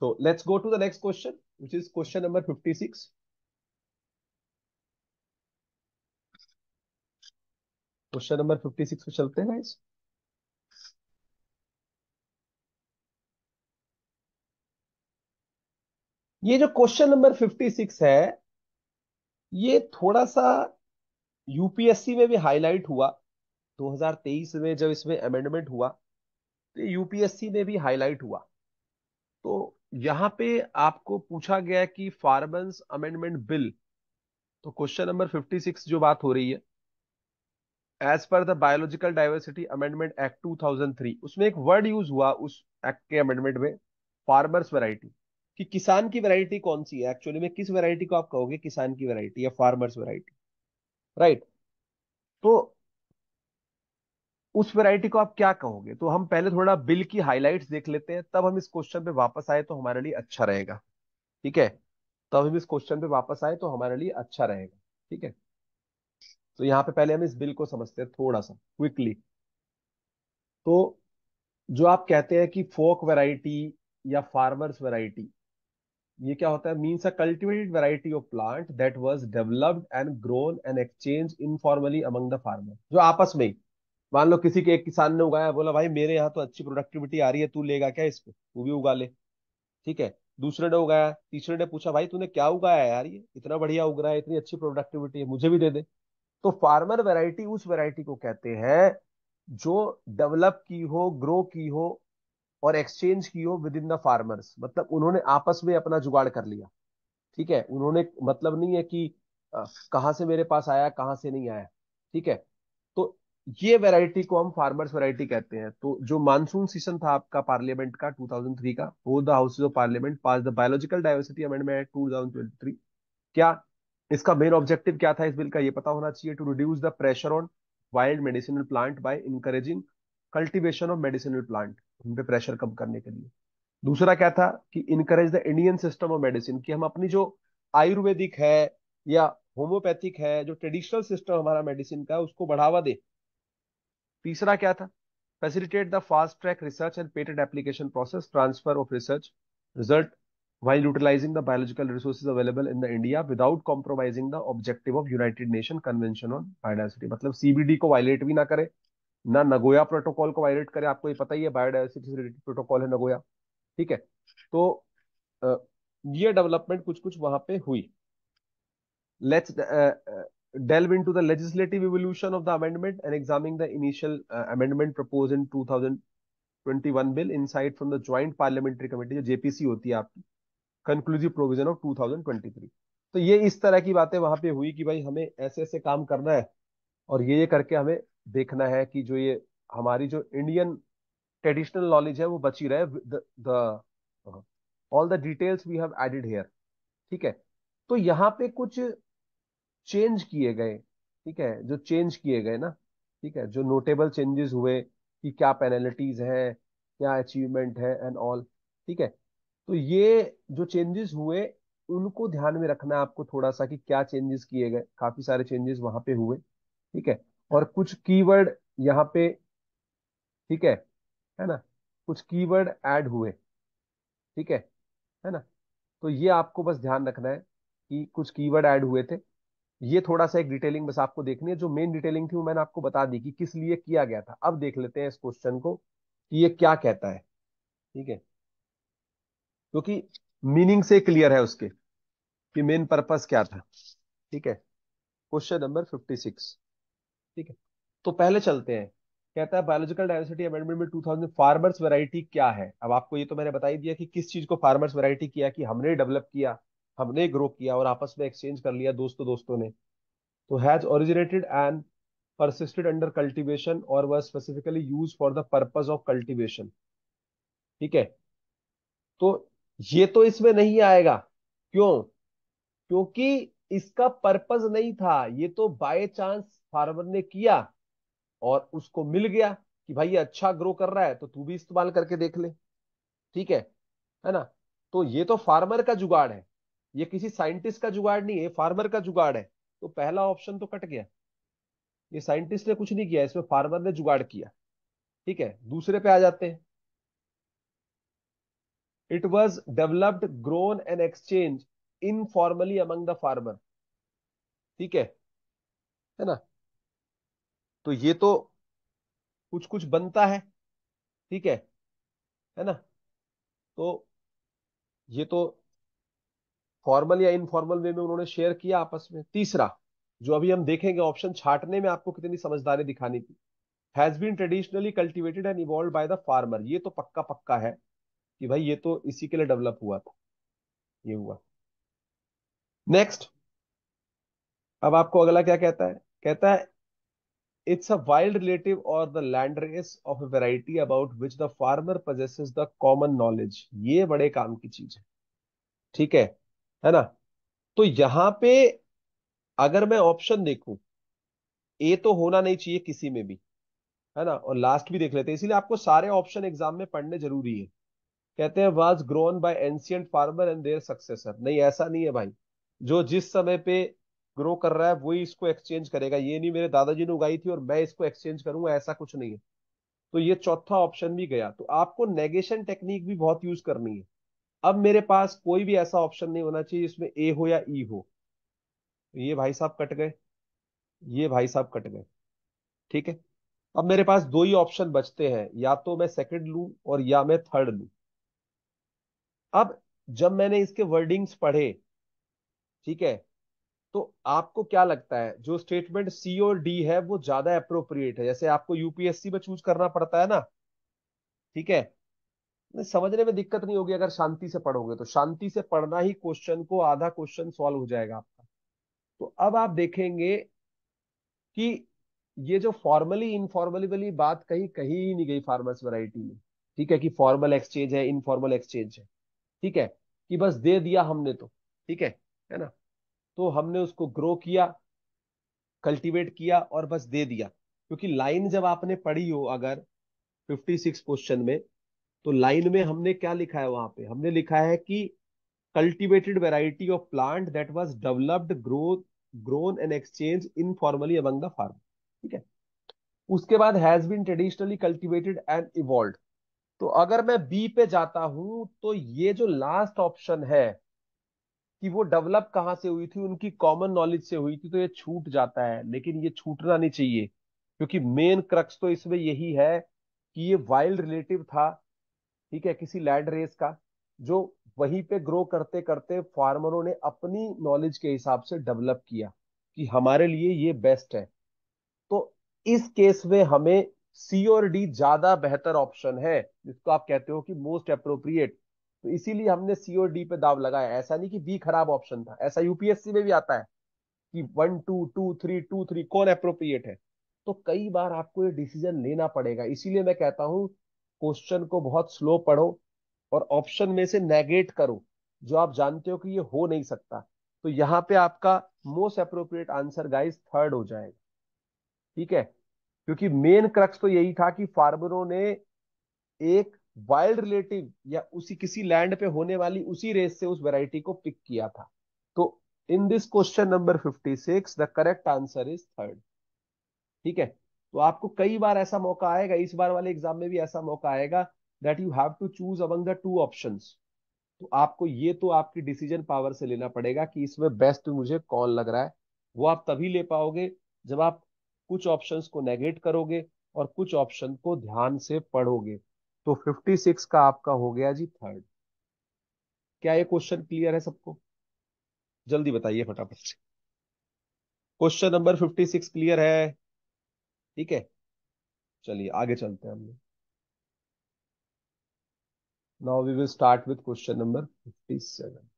So let's go to the next question, which is question number 56. Question number 56 we shall हैं guys. ये जो question number 56 है ये थोड़ा सा यूपीएससी में भी हाईलाइट हुआ 2023 में जब इसमें अमेंडमेंट हुआ तो यूपीएससी में भी हाईलाइट हुआ तो यहां पे आपको पूछा गया है कि फार्मर्स अमेंडमेंट बिल तो क्वेश्चन नंबर 56 जो बात हो रही है as per the biological diversity amendment act 2003 उसमें एक वर्ड यूज हुआ उस एक्ट के अमेंडमेंट में फार्मर्स वैरायटी कि किसान की वैरायटी कौन सी है एक्चुअली में किस वैरायटी को आप कहोगे किसान की वैरायटी या फार्मर्स वेराइटी राइट तो उस वैरायटी को आप क्या कहोगे तो हम पहले थोड़ा बिल की हाईलाइट्स देख लेते हैं तब हम इस क्वेश्चन पे वापस आए तो हमारे लिए अच्छा रहेगा ठीक है तब हम इस क्वेश्चन पे वापस आए तो हमारे लिए अच्छा रहेगा ठीक है तो यहाँ पे पहले हम इस बिल को समझते हैं थोड़ा सा क्विकली तो जो आप कहते हैं कि फोक वेराइटी या फार्मर्स वेराइटी ये क्या होता है means a cultivated variety of plant that was developed and grown and exchange informally among the farmer जो आपस में ही मान लो किसी के एक किसान ने उगाया बोला भाई मेरे यहाँ तो अच्छी प्रोडक्टिविटी आ रही है तू लेगा क्या इसको तू भी उगा ले ठीक है दूसरे ने उगाया तीसरे ने पूछा भाई तूने क्या उगाया यार ये इतना बढ़िया उग रहा है इतनी अच्छी प्रोडक्टिविटी है मुझे भी दे दे तो फार्मर वेराइटी उस वेराइटी को कहते हैं जो डेवलप की हो ग्रो की हो और एक्सचेंज की हो विद इन द फार्मर्स मतलब उन्होंने आपस में अपना जुगाड़ कर लिया ठीक है उन्होंने मतलब नहीं है कि कहाँ से मेरे पास आया कहाँ से नहीं आया ठीक है ये वैरायटी को हम फार्मर्स वैरायटी कहते हैं तो जो मानसून सीजन था आपका पार्लियामेंट का 2003 का वो the houses of parliament pass the biological diversity amendment 2023 क्या इसका मेन ऑब्जेक्टिव क्या था इस बिल का ये पता होना चाहिए to reduce the pressure on wild medicinal plant by encouraging cultivation of medicinal plant उन पे प्रेशर कम करने के लिए दूसरा क्या था कि encourage the Indian system of medicine कि हम अपनी जो आयुर्वेदिक है या होम्योपैथिक है जो ट्रेडिशनल सिस्टम हमारा मेडिसिन का उसको बढ़ावा दें तीसरा क्या था facilitate the fast track research and patent application process transfer of research result while utilising the biological resources available in the India without compromising the objective of United Nation convention on biodiversity मतलब CBD को violate भी ना करे ना Nagoya protocol को violet करे आपको ये पता ही है बायोडाइवर्सिटी से रिलेटेड प्रोटोकॉल है नगोया ठीक है तो ये डेवलपमेंट कुछ कुछ वहां पे हुई let's delve into the legislative evolution of the amendment and examining the initial uh, amendment proposed in 2021 bill insight from the joint parliamentary committee जो जेपीसी होती है आपकी कंक्लूसिव प्रोविजन ऑफ 2023 तो ये इस तरह की बातें वहां पे हुई कि भाई हमें ऐसे ऐसे काम करना है और ये ये करके हमें देखना है कि जो ये हमारी जो इंडियन ट्रेडिशनल नॉलेज है वो बची रहे all the details we have added here theek hai तो यहाँ पे कुछ चेंज किए गए ठीक है जो चेंज किए गए ना ठीक है जो नोटेबल चेंजेस हुए कि क्या पेनल्टीज है क्या अचीवमेंट है एंड ऑल ठीक है तो ये जो चेंजेस हुए उनको ध्यान में रखना है आपको थोड़ा सा कि क्या चेंजेस किए गए काफी सारे चेंजेस वहां पे हुए ठीक है और कुछ कीवर्ड यहाँ पे ठीक है है ना कुछ कीवर्ड ऐड हुए ठीक है है ना तो ये आपको बस ध्यान रखना है कि कुछ कीवर्ड ऐड हुए थे ये थोड़ा सा एक डिटेलिंग बस आपको देखनी है जो मेन डिटेलिंग थी वो मैंने आपको बता दी कि किस लिए किया गया था अब देख लेते हैं इस क्वेश्चन को कि ये क्या कहता है ठीक है क्योंकि तो मीनिंग से क्लियर है उसके कि मेन पर्पस क्या था ठीक है क्वेश्चन नंबर फिफ्टी सिक्स ठीक है तो पहले चलते हैं कहता है बायोलॉजिकल डाइवर्सिटी अमेंडमेंट में 2000 फार्मर्स वैरायटी क्या है अब आपको ये तो मैंने बताई दिया कि किस चीज को फार्मर्स वैरायटी किया कि हमने डेवलप किया हमने ग्रो किया और आपस में एक्सचेंज कर लिया दोस्तों दोस्तों ने तो has originated and persisted under cultivation और वह specifically use for the purpose of cultivation ठीक है तो ये तो इसमें नहीं आएगा क्यों क्योंकि इसका पर्पज नहीं था ये तो बाय चांस फार्मर ने किया और उसको मिल गया कि भाई ये अच्छा ग्रो कर रहा है तो तू भी इस्तेमाल करके देख ले ठीक है है ना तो ये तो फार्मर का जुगाड़ है ये किसी साइंटिस्ट का जुगाड़ नहीं है फार्मर का जुगाड़ है तो पहला ऑप्शन तो कट गया ये साइंटिस्ट ने कुछ नहीं किया इसमें फार्मर ने जुगाड़ किया ठीक है दूसरे पे आ जाते हैं it was developed grown and exchange informally among the farmer ठीक है है ना तो ये तो कुछ कुछ बनता है ठीक है है ना तो ये तो फॉर्मल या इनफॉर्मल वे में उन्होंने शेयर किया आपस में तीसरा जो अभी हम देखेंगे ऑप्शन छाटने में आपको कितनी समझदारी दिखानी थी has been traditionally cultivated and evolve by the farmer ये तो पक्का पक्का है कि भाई ये तो इसी के लिए डेवलप हुआ था ये हुआ नेक्स्ट अब आपको अगला क्या कहता है कहता है it's a wild relative or the landrace of a variety about which the farmer possesses the common knowledge ये बड़े काम की चीज है ठीक है है ना तो यहाँ पे अगर मैं ऑप्शन देखूं ए तो होना नहीं चाहिए किसी में भी है ना और लास्ट भी देख लेते हैं इसीलिए आपको सारे ऑप्शन एग्जाम में पढ़ने जरूरी है कहते हैं was grown by ancient farmer and their successor नहीं ऐसा नहीं है भाई जो जिस समय पे ग्रो कर रहा है वही इसको एक्सचेंज करेगा ये नहीं मेरे दादाजी ने उगाई थी और मैं इसको एक्सचेंज करूंगा ऐसा कुछ नहीं है तो ये चौथा ऑप्शन भी गया तो आपको नेगेशन टेक्निक भी बहुत यूज करनी है अब मेरे पास कोई भी ऐसा ऑप्शन नहीं होना चाहिए जिसमें ए हो या ई e हो ये भाई साहब कट गए ये भाई साहब कट गए ठीक है अब मेरे पास दो ही ऑप्शन बचते हैं या तो मैं सेकंड लू और या मैं थर्ड लू अब जब मैंने इसके वर्डिंग्स पढ़े ठीक है तो आपको क्या लगता है जो स्टेटमेंट सी और डी है वो ज्यादा अप्रोप्रिएट है जैसे आपको यूपीएससी में चूज करना पड़ता है ना ठीक है समझने में दिक्कत नहीं होगी अगर शांति से पढ़ोगे तो शांति से पढ़ना ही क्वेश्चन को आधा क्वेश्चन सॉल्व हो जाएगा आपका तो अब आप देखेंगे कि ये जो फॉर्मली इनफॉर्मली वाली बात कहीं कहीं ही नहीं गई फार्मर्स वैरायटी में ठीक है कि फॉर्मल एक्सचेंज है इनफॉर्मल एक्सचेंज है ठीक है कि बस दे दिया हमने तो ठीक है है ना तो हमने उसको ग्रो किया कल्टीवेट किया और बस दे दिया क्योंकि लाइन जब आपने पढ़ी हो अगर 56 क्वेश्चन में तो लाइन में हमने क्या लिखा है वहां पे हमने लिखा है कि cultivated variety of plant that was developed growth grown and exchange formally among the farm ठीक है उसके बाद has been traditionally cultivated and evolve तो अगर मैं बी पे जाता हूं तो ये जो लास्ट ऑप्शन है कि वो डेवलप कहां से हुई थी उनकी कॉमन नॉलेज से हुई थी तो ये छूट जाता है लेकिन ये छूटना नहीं चाहिए क्योंकि मेन क्रक्स तो इसमें यही है कि ये वाइल्ड रिलेटिव था ठीक है किसी लैंड रेस का जो वहीं पे ग्रो करते करते फार्मरों ने अपनी नॉलेज के हिसाब से डेवलप किया कि हमारे लिए ये बेस्ट है तो इस केस में हमें सी और डी ज्यादा बेहतर ऑप्शन है जिसको आप कहते हो कि मोस्ट अप्रोप्रिएट तो इसीलिए हमने सी और डी पे दाव लगाया ऐसा नहीं कि बी खराब ऑप्शन था ऐसा यूपीएससी में भी आता है कि one two two three two three कौन अप्रोप्रिएट है तो कई बार आपको ये डिसीजन लेना पड़ेगा इसीलिए मैं कहता हूँ क्वेश्चन को बहुत स्लो पढ़ो और ऑप्शन में से नेगेट करो जो आप जानते हो कि ये हो नहीं सकता तो यहाँ पे आपका most appropriate answer guys third हो जाएगा ठीक है क्योंकि मेन क्रक्स तो यही था कि फार्मरों ने एक वाइल्ड रिलेटिव या उसी किसी लैंड पे होने वाली उसी रेस से उस वेराइटी को पिक किया था तो in this question number 56 the correct answer is third ठीक है तो आपको कई बार ऐसा मौका आएगा इस बार वाले एग्जाम में भी ऐसा मौका आएगा that you have to choose among the two option तो आपको ये तो आपकी डिसीजन पावर से लेना पड़ेगा कि इसमें बेस्ट मुझे कौन लग रहा है वो आप तभी ले पाओगे जब आप कुछ ऑप्शन को नेगेट करोगे और कुछ ऑप्शन को ध्यान से पढ़ोगे तो 56 का आपका हो गया जी थर्ड क्या ये क्वेश्चन क्लियर है सबको जल्दी बताइए फटाफट से क्वेश्चन नंबर 56 क्लियर है ठीक है चलिए आगे चलते हैं हम लोग now we will start with question number fifty seven